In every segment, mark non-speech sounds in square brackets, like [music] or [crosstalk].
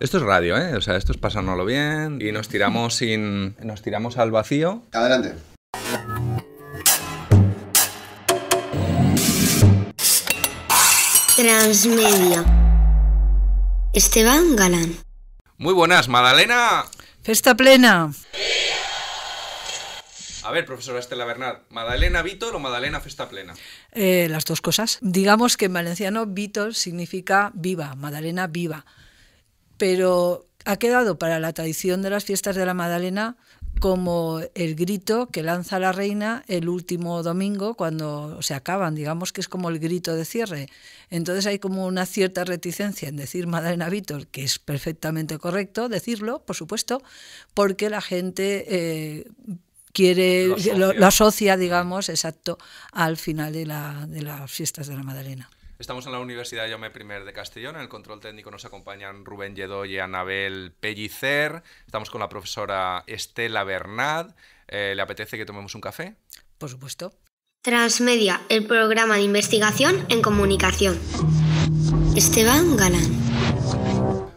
Esto es radio, ¿eh? O sea, esto es pasárnoslo bien y nos tiramos sin. Nos tiramos al vacío. Adelante. Transmedia. Esteban Galán. Muy buenas, Madalena. Festa plena. A ver, profesora Estela Bernal, ¿Madalena Vítor o Madalena Festa Plena? Eh, las dos cosas. Digamos que en valenciano Vítor significa viva, Madalena viva pero ha quedado para la tradición de las fiestas de la Madalena como el grito que lanza la reina el último domingo cuando se acaban, digamos que es como el grito de cierre. Entonces hay como una cierta reticencia en decir Madalena Vítor, que es perfectamente correcto decirlo, por supuesto, porque la gente eh, quiere, lo asocia. digamos, exacto, al final de, de las fiestas de la Madalena. Estamos en la Universidad Jaume I de Castellón. En el control técnico nos acompañan Rubén Lledó y Anabel Pellicer. Estamos con la profesora Estela Bernad. Eh, ¿Le apetece que tomemos un café? Por supuesto. Transmedia, el programa de investigación en comunicación. Esteban Galán.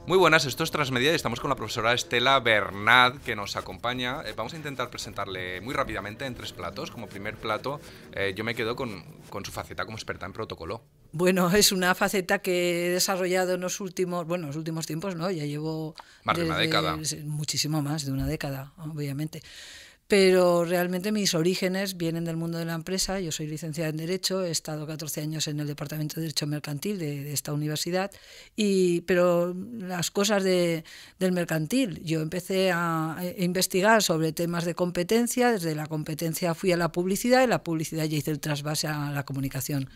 Muy buenas, esto es Transmedia y estamos con la profesora Estela Bernad que nos acompaña. Eh, vamos a intentar presentarle muy rápidamente en tres platos. Como primer plato, eh, yo me quedo con su faceta como experta en protocolo. Bueno, es una faceta que he desarrollado en los últimos, bueno, los últimos tiempos, ¿no? Ya llevo más de una década, muchísimo más de una década, obviamente. Pero realmente mis orígenes vienen del mundo de la empresa. Yo soy licenciada en Derecho, he estado 14 años en el Departamento de Derecho Mercantil de, esta universidad, y, pero las cosas del mercantil. Yo empecé a, a investigar sobre temas de competencia, desde la competencia fui a la publicidad y la publicidad ya hice el trasvase a la comunicación.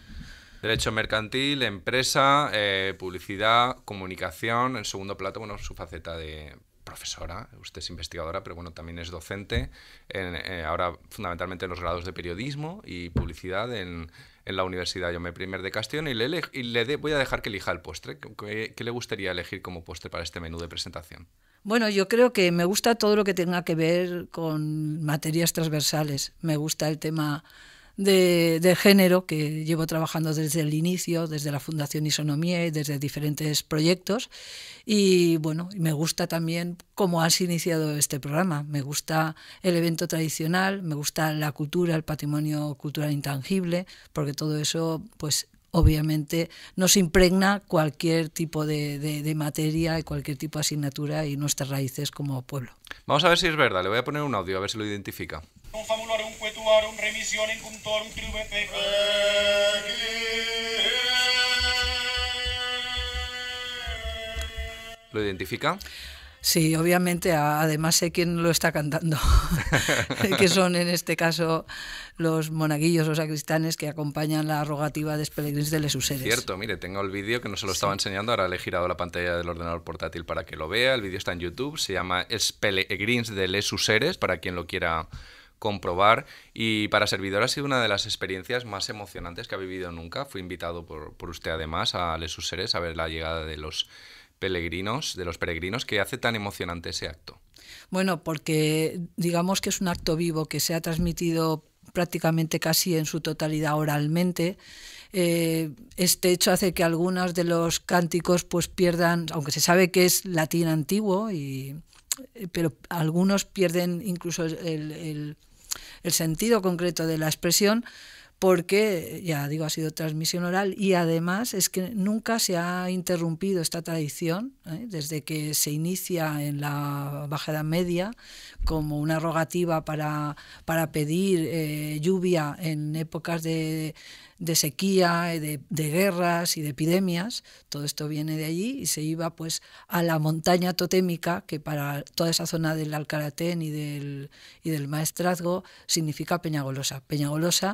Derecho mercantil, empresa, eh, publicidad, comunicación. En segundo plato, bueno, su faceta de profesora, usted es investigadora, pero bueno, también es docente, eh, ahora fundamentalmente en los grados de periodismo y publicidad en, la Universidad Yo me Primer de Castellón y le, le voy a dejar que elija el postre. ¿Qué, le gustaría elegir como postre para este menú de presentación? Bueno, yo creo que me gusta todo lo que tenga que ver con materias transversales. Me gusta el tema de, género que llevo trabajando desde el inicio, desde la Fundación Isonomía y desde diferentes proyectos. Y bueno, me gusta también cómo has iniciado este programa. Me gusta el evento tradicional, me gusta la cultura, el patrimonio cultural intangible, porque todo eso pues obviamente nos impregna cualquier tipo de, materia y cualquier tipo de asignatura y nuestras raíces como pueblo. Vamos a ver si es verdad, le voy a poner un audio a ver si lo identifica. ¿Lo identifica? Sí, obviamente, además sé quién lo está cantando, [laughs] que son en este caso los monaguillos o sacristanes que acompañan la rogativa de Spelegrins de Les Cierto, mire, tengo el vídeo que no se lo estaba enseñando, ahora le he girado la pantalla del ordenador portátil para que lo vea, el vídeo está en YouTube, se llama Spelegrins de Les para quien lo quiera comprobar y para servidor ha sido una de las experiencias más emocionantes que ha vivido nunca. Fui invitado por, usted además a Lesus Seres a ver la llegada de los peregrinos, de los peregrinos que hace tan emocionante ese acto. Bueno, porque digamos que es un acto vivo que se ha transmitido prácticamente casi en su totalidad oralmente. Eh, este hecho hace que algunos de los cánticos pues pierdan, aunque se sabe que es latín antiguo y eh, pero algunos pierden incluso el, el, sentido concreto de la expresión porque, ya digo, ha sido transmisión oral y además es que nunca se ha interrumpido esta tradición ¿eh? desde que se inicia en la Baja Edad Media como una rogativa para, pedir eh, lluvia en épocas de, de sequía, de, de, guerras y de epidemias, todo esto viene de allí y se iba pues a la montaña totémica, que para toda esa zona del Alcaratén y del, y del Maestrazgo significa Peñagolosa. Peñagolosa,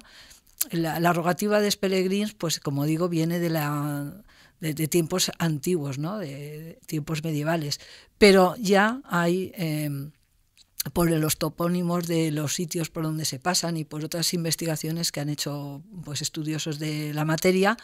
la, la rogativa de Spelegrins, pues como digo, viene de la de, tiempos antiguos, ¿no? De, tiempos medievales. Pero ya hay eh, por los topónimos de los sitios por donde se pasan y por otras investigaciones que han hecho pues estudiosos de la materia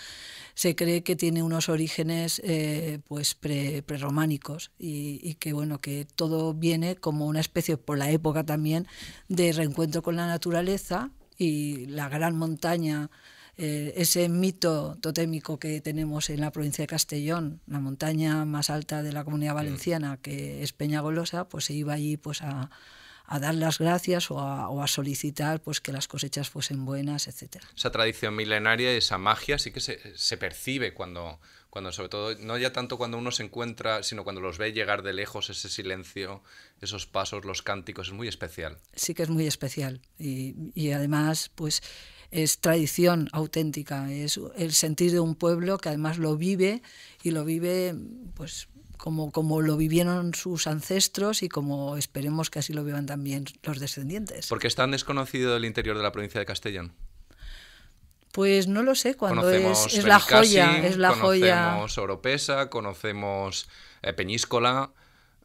se cree que tiene unos orígenes eh, pues prerrománicos y, y, que bueno que todo viene como una especie por la época también de reencuentro con la naturaleza y la gran montaña eh, ese mito totémico que tenemos en la provincia de Castellón, la montaña más alta de la comunidad mm. valenciana, que es Peñagolosa, pues se iba allí pues a, dar las gracias o a, solicitar pues que las cosechas fuesen buenas, etc. Esa tradición milenaria y esa magia sí que se, percibe cuando, cuando, sobre todo, no ya tanto cuando uno se encuentra, sino cuando los ve llegar de lejos ese silencio, esos pasos, los cánticos, es muy especial. Sí que es muy especial y, y además pues es tradición auténtica, es el sentir de un pueblo que además lo vive y lo vive pues como, como, lo vivieron sus ancestros y como esperemos que así lo vivan también los descendientes. porque qué es tan desconocido el interior de la provincia de Castellón? Pues no lo sé, cuando es, la joya, es la joya. Conocemos Oropesa, conocemos eh, Peñíscola,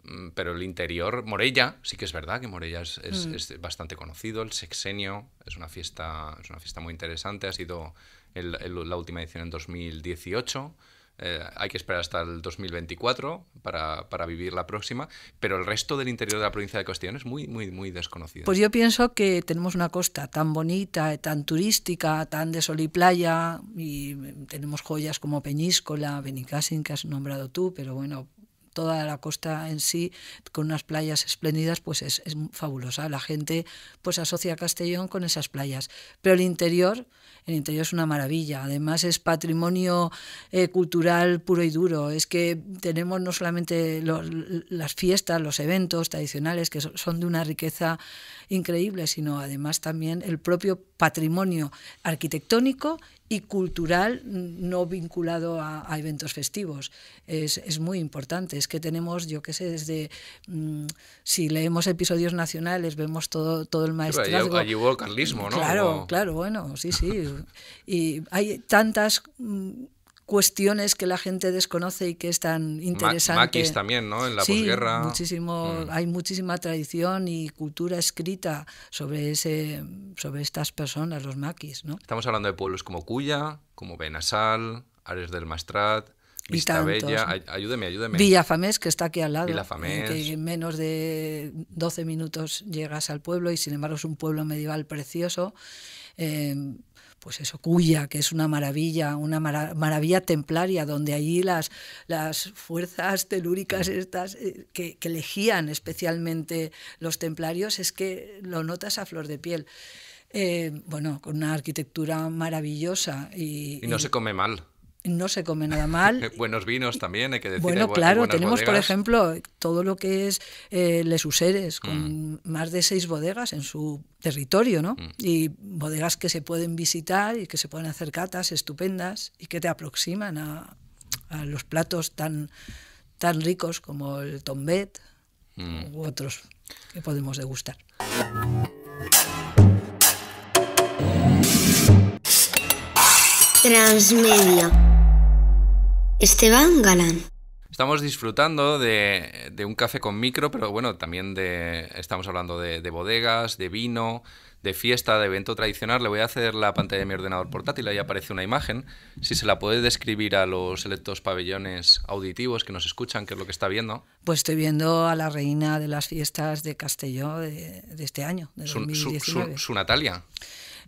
Mm, pero el interior, Morella, sí que es verdad que Morella es, mm. es, bastante conocido, el sexenio es una fiesta, es una fiesta muy interesante, ha sido el, la última edición en 2018. Eh, hay que esperar hasta el 2024 para, para, vivir la próxima, pero el resto del interior de la provincia de Castellón es muy, muy, muy desconocido. Pues yo pienso que tenemos una costa tan bonita, tan turística, tan de sol y playa, y tenemos joyas como Peñíscola, Benicassin, que has nombrado tú, pero bueno, toda la costa en sí, con unas playas espléndidas, pues es, fabulosa. La gente pues asocia Castellón con esas playas. Pero el interior el interior es una maravilla. Además es patrimonio eh, cultural puro y duro. Es que tenemos no solamente las fiestas, los eventos tradicionales que son de una riqueza increíble, sino además también el propio patrimonio arquitectónico y cultural no vinculado a, eventos festivos. Es, muy importante. Es que tenemos, yo qué sé, desde mm, si leemos episodios nacionales, vemos todo, todo el maestro Allí, carlismo, ¿no? Claro, claro, bueno, sí, sí y hay tantas mm, cuestiones que la gente desconoce y que es tan interesante. maquis también, ¿no? En la sí, posguerra. Muchísimo, mm. Hay muchísima tradición y cultura escrita sobre, ese, sobre estas personas, los maquis, ¿no? Estamos hablando de pueblos como Cuya, como Benasal, Ares del Mastrat. Vista Bella, ayúdeme, ayúdeme. Villafamés, que está aquí al lado. Que en menos de 12 minutos llegas al pueblo y sin embargo es un pueblo medieval precioso Em, pues eso, Cuya, que es una maravilla, una maravilla templaria, donde allí las, las fuerzas telúricas estas eh, que, elegían especialmente los templarios, es que lo notas a flor de piel. Eh, bueno, con una arquitectura maravillosa. Y, no se come mal no se come nada mal. [laughs] Buenos vinos también, hay que decir. Bueno, claro, tenemos, por ejemplo, todo lo que es eh, Les Useres, con mm. más de seis bodegas en su territorio, ¿no? Mm. Y bodegas que se pueden visitar y que se pueden hacer catas estupendas y que te aproximan a, los platos tan, tan ricos como el tombet mm. u otros que podemos degustar. Transmedia. Esteban Galán. Estamos disfrutando de, un café con micro, pero bueno, también de, estamos hablando de, bodegas, de vino, de fiesta, de evento tradicional. Le voy a hacer la pantalla de mi ordenador portátil, ahí aparece una imagen. Si se la puede describir a los electos pabellones auditivos que nos escuchan, ¿qué es lo que está viendo? Pues estoy viendo a la reina de las fiestas de Castelló de, este año, de 2019. su Natalia.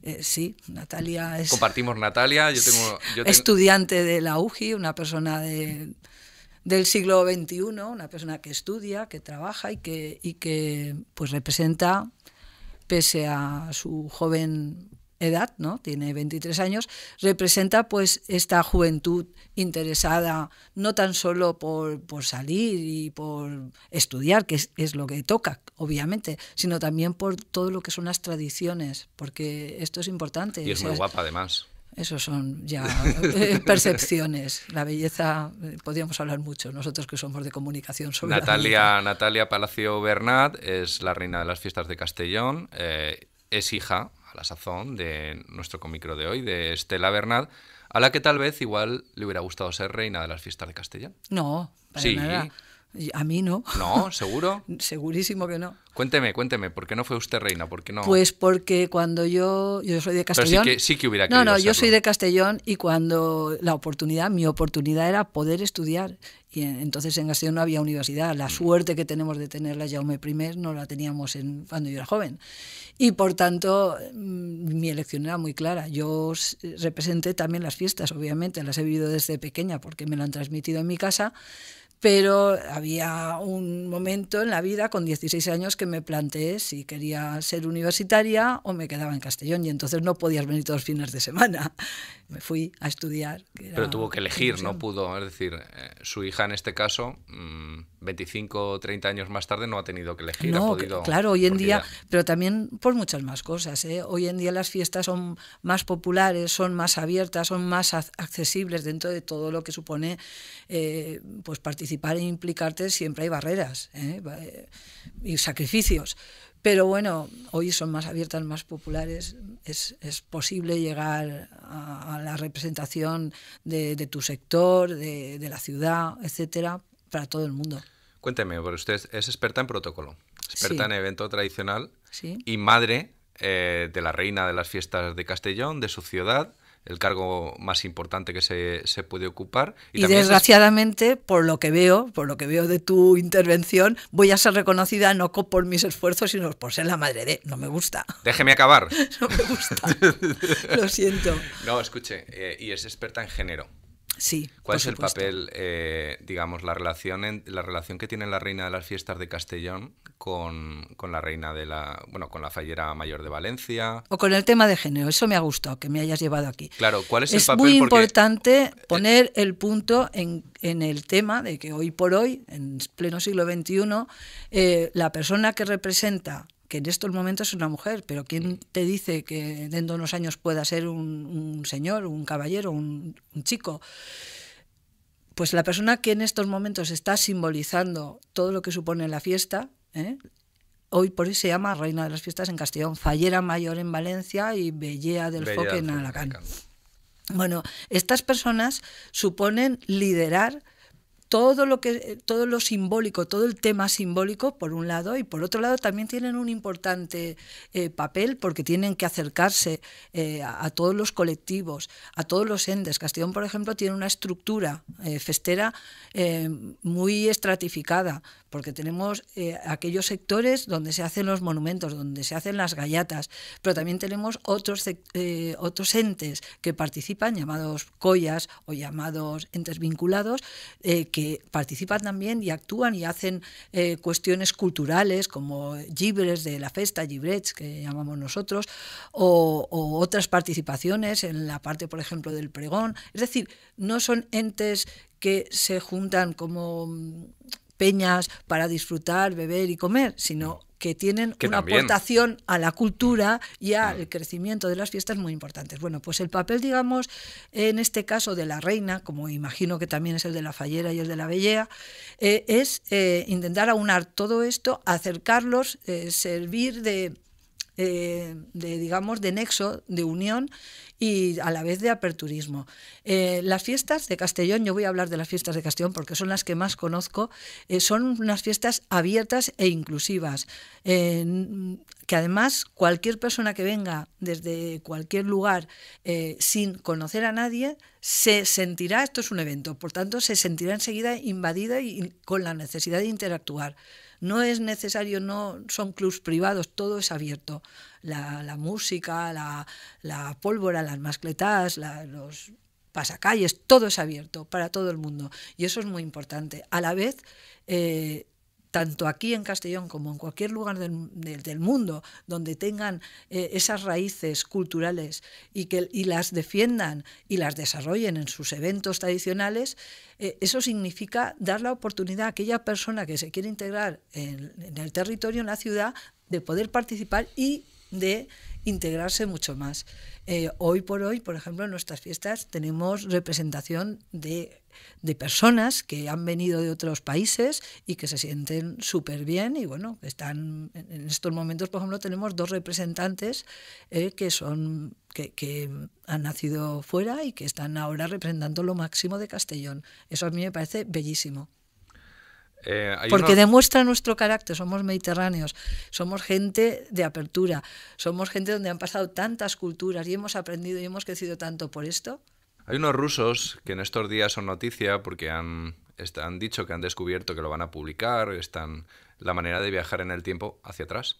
Eh, sí, Natalia es... Compartimos Natalia, yo tengo... estudiante de la UGI, una persona de, del siglo XXI, una persona que estudia, que trabaja y que, y que pues representa, pese a su joven edad, ¿no? Tiene 23 años, representa pues esta juventud interesada no tan solo por, por salir y por estudiar, que es, lo que toca, obviamente, sino también por todo lo que son las tradiciones, porque esto es importante. Y es muy guapa además. Eso son ya eh, [laughs] percepciones. La belleza, eh, podríamos hablar mucho, nosotros que somos de comunicación sobre Natalia, Natalia Palacio Bernat es la reina de las fiestas de Castellón, eh, es hija la sazón de nuestro comicro de hoy, de Estela Bernad, a la que tal vez igual le hubiera gustado ser reina de las fiestas de Castilla. No, sí. A mí no. No, seguro. [laughs] Segurísimo que no. Cuénteme, cuénteme, ¿por qué no fue usted reina? ¿Por qué no? Pues porque cuando yo, yo soy de Castellón. Pero sí, que, sí que hubiera No, no, yo soy de Castellón y cuando la oportunidad, mi oportunidad era poder estudiar. Y entonces en Castellón no había universidad. La mm. suerte que tenemos de tener la Jaume I no la teníamos en, cuando yo era joven. Y por tanto, mm, mi elección era muy clara. Yo representé también las fiestas, obviamente, las he vivido desde pequeña porque me lo han transmitido en mi casa pero había un momento en la vida con 16 años que me planteé si quería ser universitaria o me quedaba en Castellón y entonces no podías venir todos los fines de semana. [laughs] Me fui a estudiar. Pero tuvo que elegir, no pudo, es decir, eh, su hija en este caso... Mm, 25 o 30 años más tarde no ha tenido que elegir. ha claro, hoy en día, pero también por muchas más cosas. ¿eh? Hoy en día las fiestas son más populares, son más abiertas, son más accesibles dentro de todo lo que supone eh, pues participar e implicarte. Siempre hay barreras ¿eh? y sacrificios. Pero bueno, hoy son más abiertas, más populares, es, posible llegar a, la representación de, tu sector, de, de la ciudad, etcétera, para todo el mundo. Cuénteme, porque usted es experta en protocolo, experta en evento tradicional y madre eh, de la reina de las fiestas de Castellón, de su ciudad el cargo más importante que se, puede ocupar. Y, desgraciadamente, por lo que veo, por lo que veo de tu intervención, voy a ser reconocida no por mis esfuerzos, sino por ser la madre de. No me gusta. [laughs] Déjeme acabar. no me gusta. [laughs] lo siento. No, escuche, eh, y es experta en género. ¿Cuál es el papel, eh, digamos, la relación, la relación que tiene la reina de las fiestas de Castellón con, la reina de la, bueno, con la fallera mayor de Valencia? O con el tema de género, eso me ha gustado que me hayas llevado aquí. Claro, ¿cuál es, el papel? Es muy importante eh, poner el punto en, el tema de que hoy por hoy, en pleno siglo XXI, eh, la persona que representa en estos momentos es una mujer, pero ¿quién te dice que dentro de unos años pueda ser un, señor, un caballero, un, chico? Pues la persona que en estos momentos está simbolizando todo lo que supone la fiesta, ¿eh? hoy por hoy se llama Reina de las Fiestas en Castellón, Fallera Mayor en Valencia y Bellea del Foque en Alacant. Bueno, estas personas suponen liderar todo lo que todo lo simbólico, todo el tema simbólico por un lado y por otro lado también tienen un importante eh, papel porque tienen que acercarse eh, a, todos los colectivos, a todos los endes. Castellón, por ejemplo, tiene una estructura eh, festera muy estratificada porque tenemos eh, aquellos sectores donde se hacen los monumentos, donde se hacen las gallatas, pero también tenemos otros, eh, otros entes que participan, llamados collas o llamados entes vinculados, eh, que participan también y actúan y hacen cuestiones culturales como gibres de la festa, gibrets que llamamos nosotros, o otras participaciones en la parte, por ejemplo, del pregón. Es decir, no son entes que se juntan como peñas para disfrutar, beber y comer, sino mm. que tienen una aportación a la cultura mm. y al mm. crecimiento de las fiestas muy importantes. Bueno, pues el papel, digamos, en este caso de la reina, como imagino que también es el de la fallera y el de la bellea, eh, es eh, intentar aunar todo esto, acercarlos, eh, servir de eh, de, digamos, de nexo, de unión y a la vez de aperturismo. Eh, las fiestas de Castellón, yo voy a hablar de las fiestas de Castellón porque son las que más conozco, eh, son unas fiestas abiertas e inclusivas, que además cualquier persona que venga desde cualquier lugar sin conocer a nadie, se sentirá, esto es un evento, por tanto, se sentirá enseguida invadida y con la necesidad de interactuar. No es necesario, no son clubs privados, todo es abierto. La, música, la, la, pólvora, las mascletas, los pasacalles, todo es abierto para todo el mundo. Y eso es muy importante. A la vez, eh, tanto aquí en Castellón como en cualquier lugar del, mundo donde tengan eh, esas raíces culturales y, que, y las defiendan y las desarrollen en sus eventos tradicionales, eh, eso significa dar la oportunidad a aquella persona que se quiere integrar en el territorio, en la ciudad, de poder participar y de integrarse mucho más. Eh, hoy por hoy, por ejemplo, en nuestras fiestas tenemos representación de, de personas que han venido de otros países y que se sienten súper bien y bueno, están en estos momentos, por ejemplo, tenemos dos representantes eh, que son que, que, han nacido fuera y que están ahora representando lo máximo de Castellón. Eso a mí me parece bellísimo. Eh, porque demuestra nuestro carácter, somos mediterráneos, somos gente de apertura, somos gente donde han pasado tantas culturas y hemos aprendido y hemos crecido tanto por esto. Hay unos rusos que en estos días son noticia porque han, dicho que han descubierto que lo van a publicar, están la manera de viajar en el tiempo hacia atrás.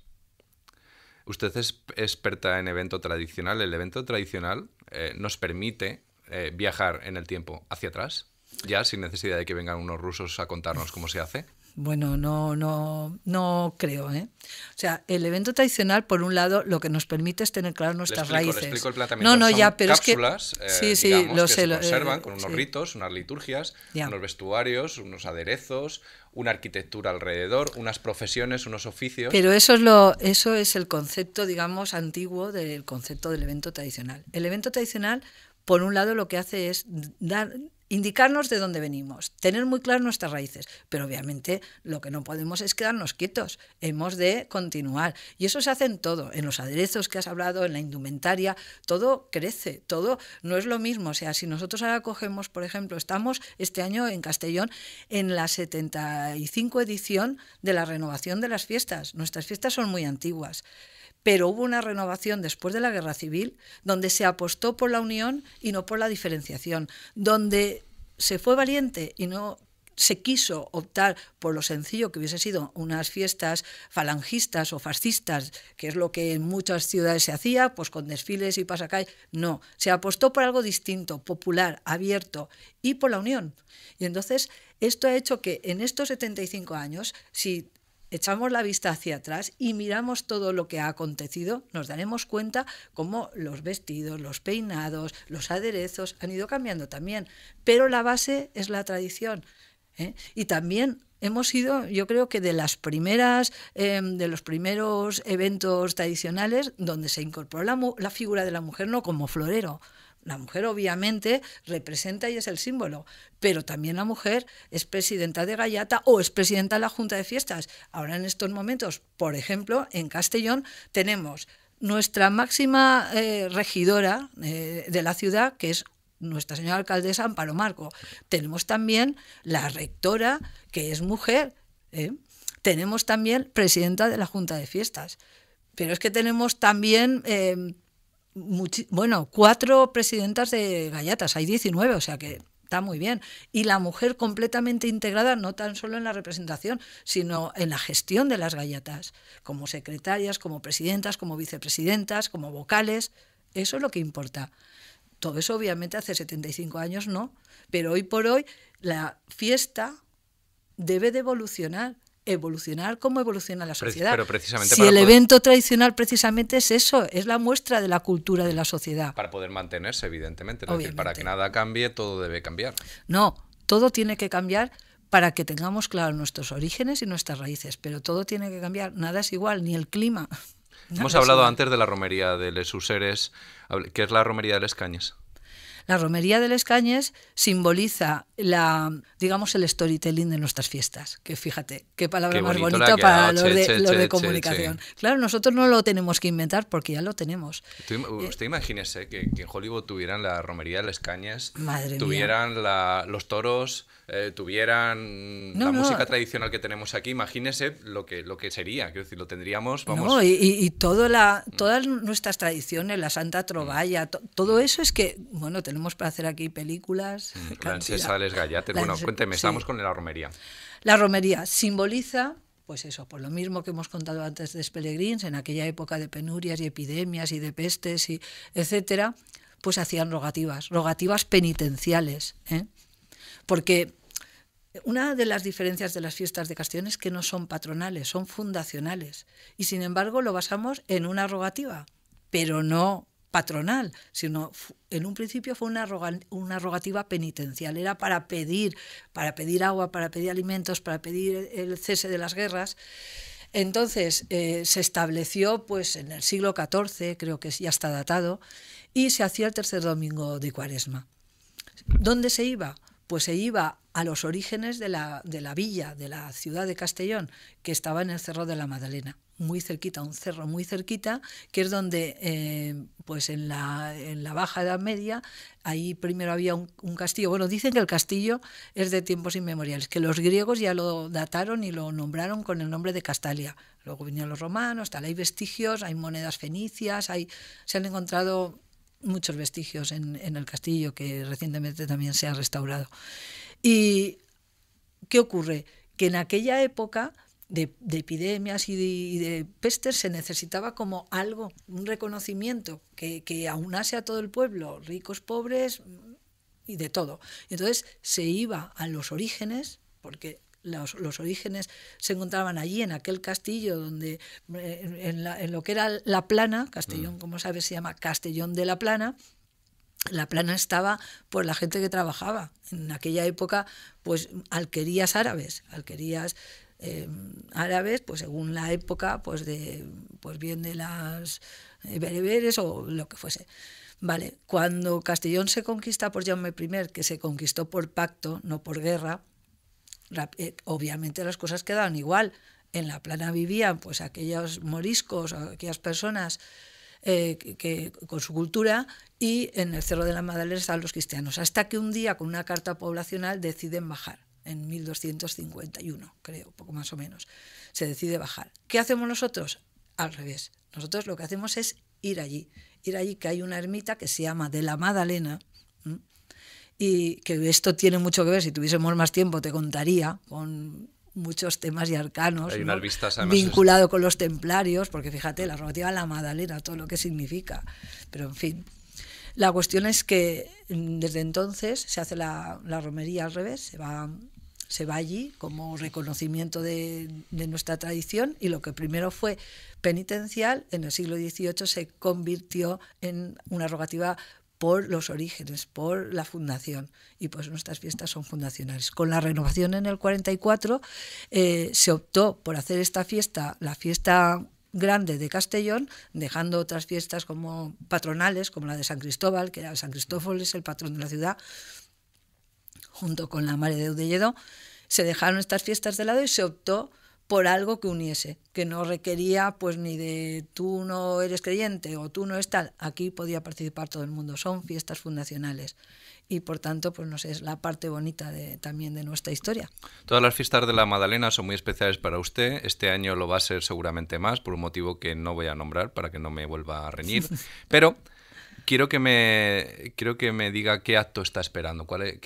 Usted es experta en evento tradicional. El evento tradicional eh, nos permite eh, viajar en el tiempo hacia atrás ya sin necesidad de que vengan unos rusos a contarnos cómo se hace? Bueno, no, no, no creo, ¿eh? O sea, el evento tradicional, por un lado, lo que nos permite es tener claras nuestras raíces. No, no, ya, pero es que eh, sí, sí, lo se conservan con unos ritos, unas liturgias, unos vestuarios, unos aderezos, una arquitectura alrededor, unas profesiones, unos oficios. Pero eso es lo, eso es el concepto, digamos, antiguo del concepto del evento tradicional. El evento tradicional, por un lado, lo que hace es dar indicarnos de dónde venimos, tener muy claras nuestras raíces, pero obviamente lo que no podemos es quedarnos quietos, hemos de continuar. Y eso se hace en todo, en los aderezos que has hablado, en la indumentaria, todo crece, todo no es lo mismo. O sea, si nosotros ahora cogemos, por ejemplo, estamos este año en Castellón en la 75 edición de la renovación de las fiestas, nuestras fiestas son muy antiguas pero hubo una renovación después de la guerra civil donde se apostó por la unión y no por la diferenciación, donde se fue valiente y no se quiso optar por lo sencillo que hubiese sido unas fiestas falangistas o fascistas, que es lo que en muchas ciudades se hacía, pues con desfiles y pasacalles. No, se apostó por algo distinto, popular, abierto y por la unión. Y entonces esto ha hecho que en estos 75 años, si echamos la vista hacia atrás y miramos todo lo que ha acontecido, nos daremos cuenta cómo los vestidos, los peinados, los aderezos han ido cambiando también. Pero la base es la tradición. ¿eh? Y también hemos sido, yo creo que de las primeras, em, de los primeros eventos tradicionales donde se incorporó la, figura de la mujer no como florero, la mujer obviamente representa y es el símbolo, pero también la mujer es presidenta de Gallata o es presidenta de la Junta de Fiestas. Ahora en estos momentos, por ejemplo, en Castellón tenemos nuestra máxima eh, regidora eh, de la ciudad, que es nuestra señora alcaldesa Amparo Marco. Tenemos también la rectora, que es mujer. ¿eh? Tenemos también presidenta de la Junta de Fiestas. Pero es que tenemos también bueno, cuatro presidentas de Gallatas, hay 19, o sea que está muy bien. Y la mujer completamente integrada, no tan solo en la representación, sino en la gestión de las Gallatas, como secretarias, como presidentas, como vicepresidentas, como vocales, eso es lo que importa. Todo eso obviamente hace 75 años no, pero hoy por hoy la fiesta debe de evolucionar evolucionar como evoluciona la sociedad. Pero precisamente si el evento tradicional precisamente es eso, es la muestra de la cultura de la sociedad. Para poder mantenerse, evidentemente. para que nada cambie, todo debe cambiar. No, todo tiene que cambiar para que tengamos claro nuestros orígenes y nuestras raíces, pero todo tiene que cambiar, nada es igual, ni el clima. [laughs] Hemos hablado antes de la romería de Les Useres, que es la romería de Les Cañas. La romería de Les Cañes simboliza la, digamos, el storytelling de nuestras fiestas. Que fíjate, qué palabra más bonita para lo de, de, comunicación. Claro, nosotros no lo tenemos que inventar porque ya lo tenemos. Eh, ¿Usted imagínese que, en Hollywood tuvieran la romería de Les Cañes, tuvieran los toros, eh, tuvieran la música tradicional que tenemos aquí? Imagínese lo que, lo que sería, quiero decir, lo tendríamos. y, la, mm. todas nuestras tradiciones, la Santa Trovalla, todo mm. eso es que, bueno, te tenemos para hacer aquí películas. Francesa mm, [laughs] Les bueno, cuénteme, estamos con la romería. La romería simboliza pues eso, por lo mismo que hemos contado antes de Spellegrins, en aquella época de penurias y epidemias y de pestes y etcétera, pues hacían rogativas, rogativas penitenciales, ¿eh? porque una de las diferencias de las fiestas de Castellón es que no son patronales, son fundacionales, y sin embargo lo basamos en una rogativa, pero no patronal, sino en un principio fue una, rogativa penitencial, era para pedir, para pedir agua, para pedir alimentos, para pedir el cese de las guerras. Entonces eh, se estableció pues en el siglo XIV, creo que ya está datado, y se hacía el tercer domingo de Cuaresma. ¿Dónde se iba? Pues se iba a los orígenes de la, de la villa, de la ciudad de Castellón, que estaba en el Cerro de la Madalena muy cerquita, un cerro muy cerquita, que es donde, eh, pues en la, en la, Baja Edad Media, ahí primero había un, castillo. Bueno, dicen que el castillo es de tiempos inmemoriales, que los griegos ya lo dataron y lo nombraron con el nombre de Castalia. Luego vinieron los romanos, tal, hay vestigios, hay monedas fenicias, hay, se han encontrado muchos vestigios en, en el castillo que recientemente también se ha restaurado. ¿Y qué ocurre? Que en aquella época de, epidemias y de, pestes se necesitaba como algo, un reconocimiento que, que aunase a todo el pueblo, ricos, pobres y de todo. Entonces se iba a los orígenes, porque los, orígenes se encontraban allí, en aquel castillo, donde eh, en, lo que era La Plana, Castellón, mm. como sabes, se llama Castellón de la Plana. La plana estaba por la gente que trabajaba. En aquella época, pues alquerías árabes, alquerías eh, árabes, pues según la época, pues, de, pues bien de las eh, bereberes o lo que fuese. Vale, cuando Castellón se conquista por Jaume I, que se conquistó por pacto, no por guerra, eh, obviamente las cosas quedaban igual. En la plana vivían pues aquellos moriscos, aquellas personas que, con su cultura y en el Cerro de la Madalena estaban los cristianos, hasta que un día con una carta poblacional deciden bajar en 1251, creo, poco más o menos. Se decide bajar. ¿Qué hacemos nosotros? Al revés. Nosotros lo que hacemos es ir allí. Ir allí, que hay una ermita que se llama de la Madalena. Y que esto tiene mucho que ver, si tuviésemos más tiempo te contaría con muchos temas y arcanos Hay vinculado con los templarios, porque fíjate, la romería de la Madalena, todo lo que significa. Pero en fin, la cuestión es que mm, desde entonces se hace la, la romería al revés, se va se va allí como reconocimiento de, nuestra tradición y lo que primero fue penitencial en el siglo XVIII se convirtió en una rogativa por los orígenes, por la fundación. Y pues nuestras fiestas son fundacionales. Con la renovación en el 44 eh, se optó por hacer esta fiesta, la fiesta grande de Castellón, dejando otras fiestas como patronales, como la de San Cristóbal, que era San Cristóbal es el patrón de la ciudad, junto con la Mare de Udelledo, se dejaron estas fiestas de lado y se optó por algo que uniese, que no requería pues ni de tú no eres creyente o tú no es tal, aquí podía participar todo el mundo, son fiestas fundacionales y por tanto pues no sé, es la parte bonita de, también de nuestra historia. Todas las fiestas de la Magdalena son muy especiales para usted, este año lo va a ser seguramente más por un motivo que no voy a nombrar para que no me vuelva a reñir, [laughs] pero Quiero que me, quiero que me diga qué acto está esperando. Cuál,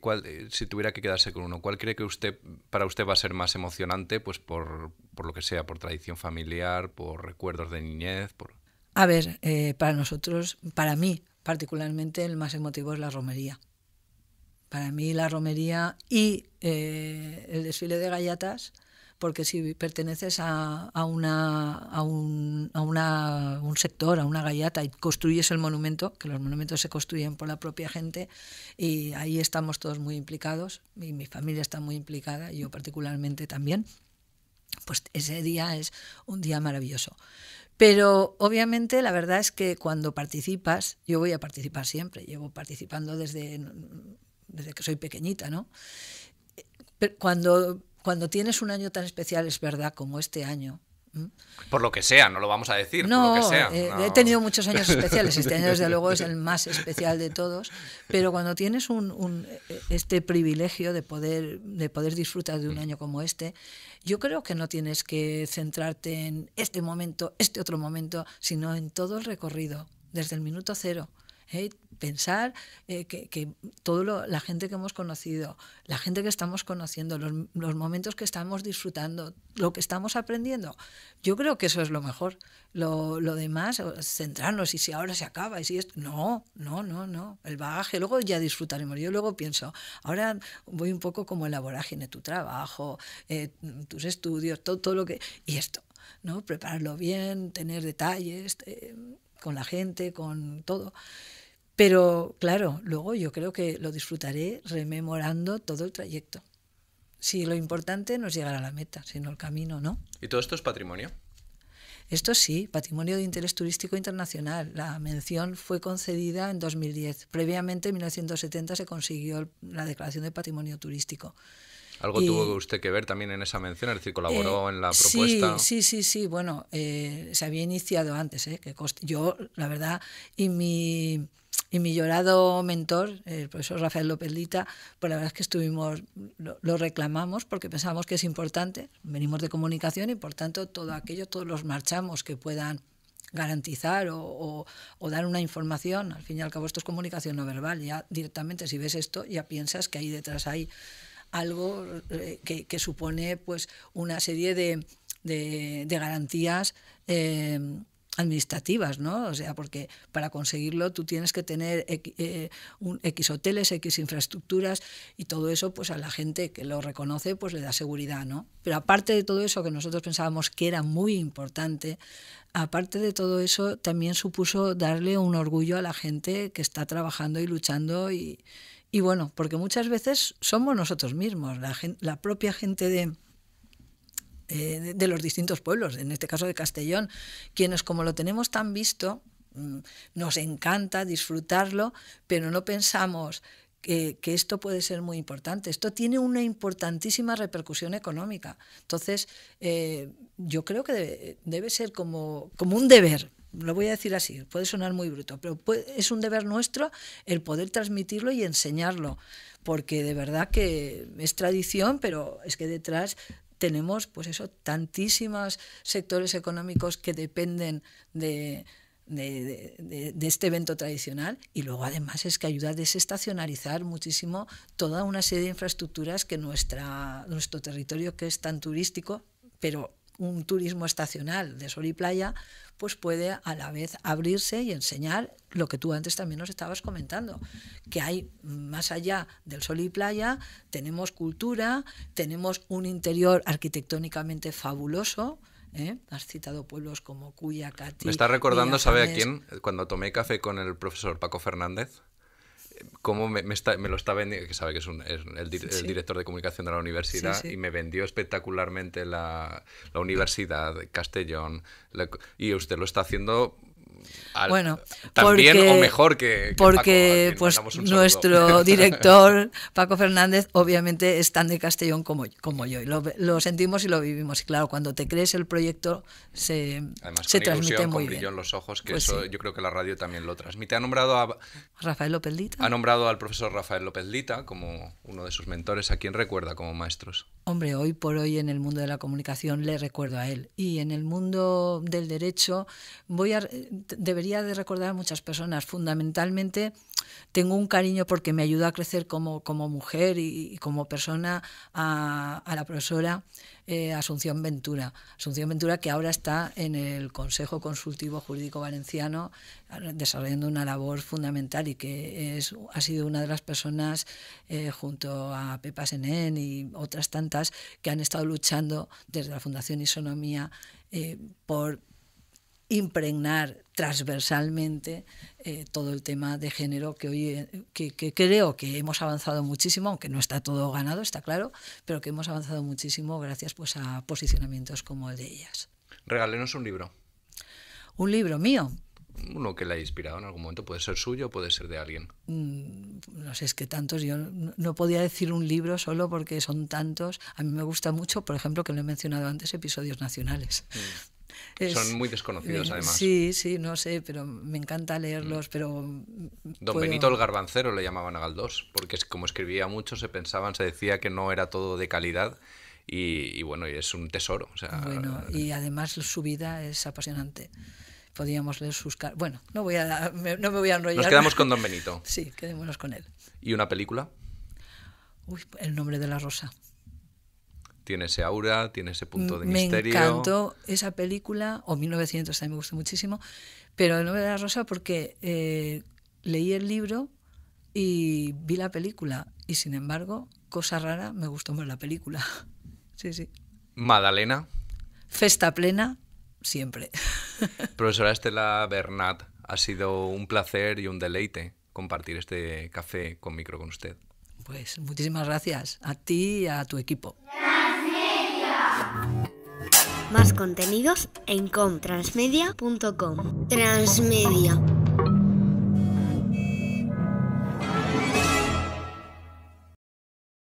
cuál, eh, si tuviera que quedarse con uno, ¿cuál cree que usted para usted va a ser más emocionante? Pues por, por lo que sea, por tradición familiar, por recuerdos de niñez, por. A ver, eh, para nosotros, para mí particularmente, el más emotivo es la romería. Para mí la romería y eh, el desfile de gallatas porque si perteneces a, una, a, un, sector, a una gallata y construyes el monumento, que los monumentos se construyen por la propia gente y ahí estamos todos muy implicados y mi familia está muy implicada, yo particularmente también, pues ese día es un día maravilloso. Pero obviamente la verdad es que cuando participas, yo voy a participar siempre, llevo participando desde, desde que soy pequeñita, ¿no? Pero cuando cuando tienes un año tan especial, es verdad, como este año, por lo que sea, no lo vamos a decir. No, por lo que sea. Eh, he tenido muchos años especiales. Este año, desde [laughs] luego, es el más especial de todos. Pero cuando tienes este privilegio de poder, de poder disfrutar de un mm. año como este, yo creo que no tienes que centrarte en este momento, este otro momento, sino en todo el recorrido, desde el minuto cero. Eh, pensar eh, que, que la gente que hemos conocido, la gente que estamos conociendo, los, momentos que estamos disfrutando, lo que estamos aprendiendo, yo creo que eso es lo mejor. Lo, lo demás, centrarnos y si ahora se acaba y si No, no, no, no. El bagaje, luego ya disfrutaremos. Yo luego pienso, ahora voy un poco como en la tu trabajo, eh, tus estudios, todo, lo que... Y esto, ¿no? Prepararlo bien, tener detalles con la gente, con todo. Pero claro, luego yo creo que lo disfrutaré rememorando todo el trayecto. Si lo importante no es llegar a la meta, sino el camino, ¿no? ¿Y todo esto es patrimonio? Esto sí, Patrimonio de Interés Turístico Internacional. La mención fue concedida en 2010. Previamente, en 1970, se consiguió la Declaración de Patrimonio Turístico. Algo tuvo usted que ver también en esa mención, es decir, colaboró eh, en la propuesta. Sí, sí, sí, bueno, eh, se había iniciado antes, eh, que yo, la verdad, y mi, y mi llorado mentor, el profesor Rafael López Lita, pues la verdad es que estuvimos, lo, reclamamos porque pensamos que es importante, venimos de comunicación y por tanto todo aquello, todos los marchamos que puedan garantizar o, o, dar una información, al fin y al cabo esto es comunicación no verbal, ya directamente si ves esto ya piensas que ahí detrás hay algo eh, que, supone pues, una serie de, garantías. Eh, administrativas, ¿no? O sea, porque para conseguirlo tú tienes que tener X, eh, un hoteles, X infraestructuras y todo eso, pues a la gente que lo reconoce, pues le da seguridad, ¿no? Pero aparte de todo eso que nosotros pensábamos que era muy importante, aparte de todo eso también supuso darle un orgullo a la gente que está trabajando y luchando y, y bueno, porque muchas veces somos nosotros mismos, la, propia gente eh, de, los distintos pueblos, en este caso de Castellón, quienes como lo tenemos tan visto, mm, nos encanta disfrutarlo, pero no pensamos que, esto puede ser muy importante. Esto tiene una importantísima repercusión económica. Entonces, eh, yo creo que debe, ser como un deber lo voy a decir así, puede sonar muy bruto, pero es un deber nuestro el poder transmitirlo y enseñarlo, porque de verdad que es tradición, pero es que detrás tenemos, pues eso, tantísimos sectores económicos que dependen de, de, este evento tradicional y luego además es que ayuda a desestacionalizar muchísimo toda una serie de infraestructuras que nuestra, nuestro territorio que es tan turístico, pero un turismo estacional de sol y playa, pues puede a la vez abrirse y enseñar lo que tú antes también nos estabas comentando, que hay más allá del sol y playa, tenemos cultura, tenemos un interior arquitectónicamente fabuloso. ¿eh? Has citado pueblos como Cuyaca. Me está recordando, ¿sabe a quién? Cuando tomé café con el profesor Paco Fernández cómo me, lo está vendiendo, que sabe que es, el, director de comunicación de la universidad y me vendió espectacularmente la, universidad, Castellón, y usted lo está haciendo bueno, también o mejor que, porque pues nuestro [laughs] director Paco Fernández obviamente es tan de Castellón como, como yo lo, sentimos y lo vivimos y claro cuando te crees el proyecto se, se transmite muy en los ojos que pues eso yo creo que la radio también lo transmite ha nombrado a Rafael López ha nombrado al profesor Rafael López Lita como uno de sus mentores a quien recuerda como maestros hombre hoy por hoy en el mundo de la comunicación le recuerdo a él y en el mundo del derecho voy a debería de recordar a muchas personas. Fundamentalmente tengo un cariño porque me ayuda a crecer como, como mujer y, como persona a, la profesora eh, Asunción Ventura. Asunción Ventura que ahora está en el Consejo Consultivo Jurídico Valenciano desarrollando una labor fundamental y que es, ha sido una de las personas eh, junto a Pepa Senén y otras tantas que han estado luchando desde la Fundación Isonomía eh, por impregnar transversalmente eh, todo el tema de género que hoy eh, que, creo que hemos avanzado muchísimo, aunque no está todo ganado, está claro, pero que hemos avanzado muchísimo gracias pues a posicionamientos como el de ellas. Regálenos un libro. Un libro mío. Uno que la haya inspirado en algún momento, puede ser suyo, o puede ser de alguien. Mm, no sé, es que tantos, yo no podía decir un libro solo porque son tantos. A mí me gusta mucho, por ejemplo, que lo he mencionado antes, episodios nacionales. Mm. Son muy desconocidos, además. Sí, sí, no sé, pero me encanta leerlos, mm. pero... Don Benito el Garbancero le llamaban a Galdós, porque como escribía mucho, se pensaban, se decía que no era todo de calidad, y, bueno, y es un tesoro. y eh, además su vida es apasionante podíamos leer sus caras. Bueno, no, voy a, no me voy a enrollar. Nos quedamos con [laughs] Don Benito. Sí, quedémonos con él. ¿Y una película? Uy, El nombre de la rosa tiene ese aura, tiene ese punto de misterio. Me encantó esa película, o 1900 también me gustó muchísimo, pero no me da rosa porque eh, leí el libro y vi la película y sin embargo, cosa rara, me gustó más la película. [laughs] Sí, sí. Madalena. Festa plena, siempre. [laughs] Profesora Estela Bernat, ha sido un placer y un deleite compartir este café con micro con usted. Pues muchísimas gracias a ti y a tu equipo. Más contenidos en comtransmedia.com. Transmedia.